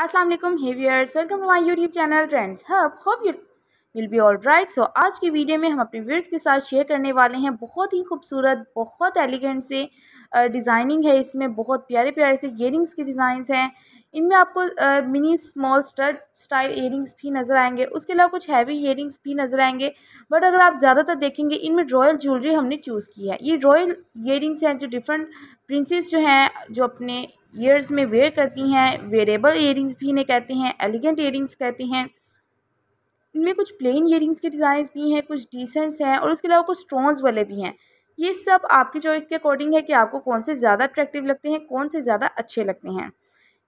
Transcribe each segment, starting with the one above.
Aslam viewers welcome to my YouTube channel Trends Hub hope you will be all right so आज की video में हम अपने viewers के साथ शेयर करने वाले हैं बहुत ही खूबसूरत बहुत एलिगेंट से डिज़ाइनिंग है इसमें बहुत प्यारे प्यारे से ईयरिंग्स के डिज़ाइंस हैं इनमें आपको mini small stud style earrings भी नज़र आएंगे उसके अलावा कुछ हैवी ईयरिंग्स भी नज़र आएंगे बट अगर आप ज़्यादातर देखेंगे इनमें रॉयल ज्वेलरी हमने चूज़ की है ये रॉयल ईयरिंग्स हैं जो डिफरेंट प्रिंसेस जो हैं जो अपने ईयर्स में वेयर करती हैं वेरेबल ईयरिंग्स भी इन्हें कहते हैं एलिगेंट ईयरिंग्स कहते हैं इनमें कुछ प्लेन ईयरिंग्स के डिज़ाइन भी हैं कुछ डिसेंट्स हैं और उसके अलावा कुछ स्टोन्स वाले भी हैं ये सब आपकी चॉइस के अकॉर्डिंग है कि आपको कौन से ज़्यादा अट्रैक्टिव लगते हैं कौन से ज़्यादा अच्छे लगते हैं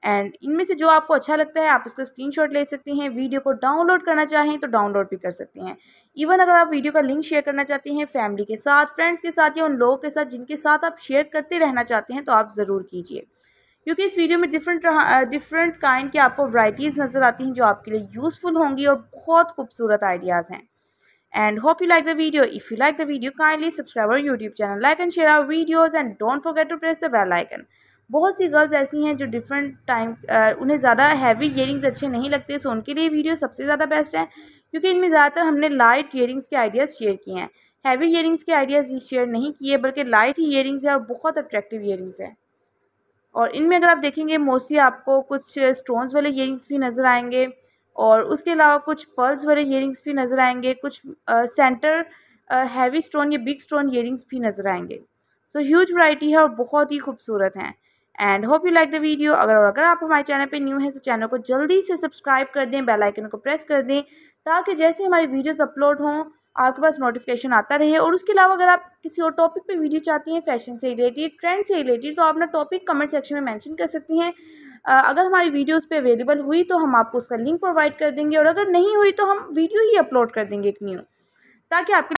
एंड इनमें से जो आपको अच्छा लगता है आप उसका स्क्रीनशॉट ले सकते हैं वीडियो को डाउनलोड करना चाहें तो डाउनलोड भी कर सकते हैं इवन अगर आप वीडियो का लिंक शेयर करना चाहते हैं फैमिली के साथ फ्रेंड्स के साथ या उन लोगों के साथ जिनके साथ आप शेयर करते रहना चाहते हैं तो आप ज़रूर कीजिए क्योंकि इस वीडियो में डिफरेंट डिफरेंट काइंड की आपको वराइटीज़ नज़र आती हैं जो आपके लिए यूज़फुल होंगी और बहुत खूबसूरत आइडियाज़ हैं and hope you like the video if you like the video kindly subscribe YouTube channel like and share share videos and don't don't to press the the bell icon बहुत सी girls ऐसी हैं जो different time उन्हें ज़्यादा heavy earrings अच्छे नहीं लगते सो उनके लिए वीडियो सबसे ज़्यादा बेस्ट है क्योंकि इनमें ज़्यादातर हमने लाइट ईयरिंग्स के आइडियाज़ शेयर किए हैं हैवी ईयरिंग्स के आइडियाज़ शेयर नहीं किए बल्कि लाइट ही ईयरिंग्स हैं और बहुत अट्रैक्टिव ईयरिंग्स हैं और इनमें अगर आप देखेंगे मोस्टली आपको कुछ स्टोन्स वाले ईयरिंग्स भी नज़र आएंगे और उसके अलावा कुछ पर्ल्स वाले ईयरिंग्स भी नज़र आएंगे कुछ सेंटर हैवी स्टोन या बिग स्टोन ईयरिंग्स भी नज़र आएंगे सो ह्यूज वैरायटी है और बहुत ही खूबसूरत हैं and hope you like the video अगर और अगर आप हमारे चैनल पे न्यू हैं तो चैनल को जल्दी से सब्सक्राइब कर दें बेल आइकन को प्रेस कर दें ताकि जैसे हमारी वीडियोस अपलोड हों आपके पास नोटिफिकेशन आता रहे और उसके अलावा अगर आप किसी और टॉपिक पे वीडियो चाहती हैं फैशन से रिलेटेड ट्रेंड से रिलेटेड तो आप अपना टॉपिक कमेंट सेक्शन में मैंशन कर सकती हैं अगर हमारी वीडियो उस पर अवेलेबल हुई तो हम आपको उसका लिंक प्रोवाइड कर देंगे और अगर नहीं हुई तो हम वीडियो ही अपलोड कर देंगे एक न्यू ताकि आपके